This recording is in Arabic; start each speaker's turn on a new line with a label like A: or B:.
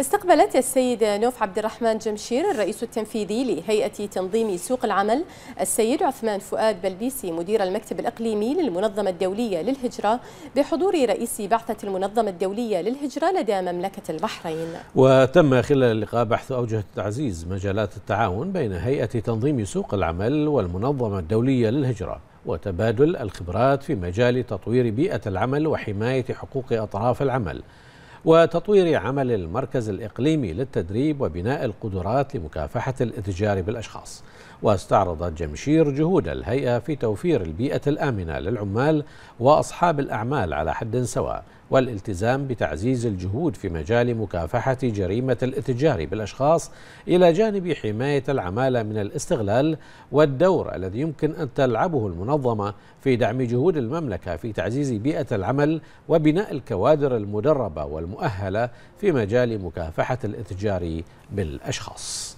A: استقبلت السيد نوف عبد الرحمن جمشير الرئيس التنفيذي لهيئة تنظيم سوق العمل السيد عثمان فؤاد بلبيسي مدير المكتب الإقليمي للمنظمة الدولية للهجرة بحضور رئيس بعثة المنظمة الدولية للهجرة لدى مملكة البحرين
B: وتم خلال اللقاء بحث أوجه تعزيز مجالات التعاون بين هيئة تنظيم سوق العمل والمنظمة الدولية للهجرة وتبادل الخبرات في مجال تطوير بيئة العمل وحماية حقوق أطراف العمل وتطوير عمل المركز الإقليمي للتدريب وبناء القدرات لمكافحة الاتجار بالأشخاص واستعرضت جمشير جهود الهيئة في توفير البيئة الآمنة للعمال وأصحاب الأعمال على حد سواء والالتزام بتعزيز الجهود في مجال مكافحة جريمة الاتجار بالأشخاص إلى جانب حماية العمالة من الاستغلال والدور الذي يمكن أن تلعبه المنظمة في دعم جهود المملكة في تعزيز بيئة العمل وبناء الكوادر المدربة والمؤهلة في مجال مكافحة الاتجار بالأشخاص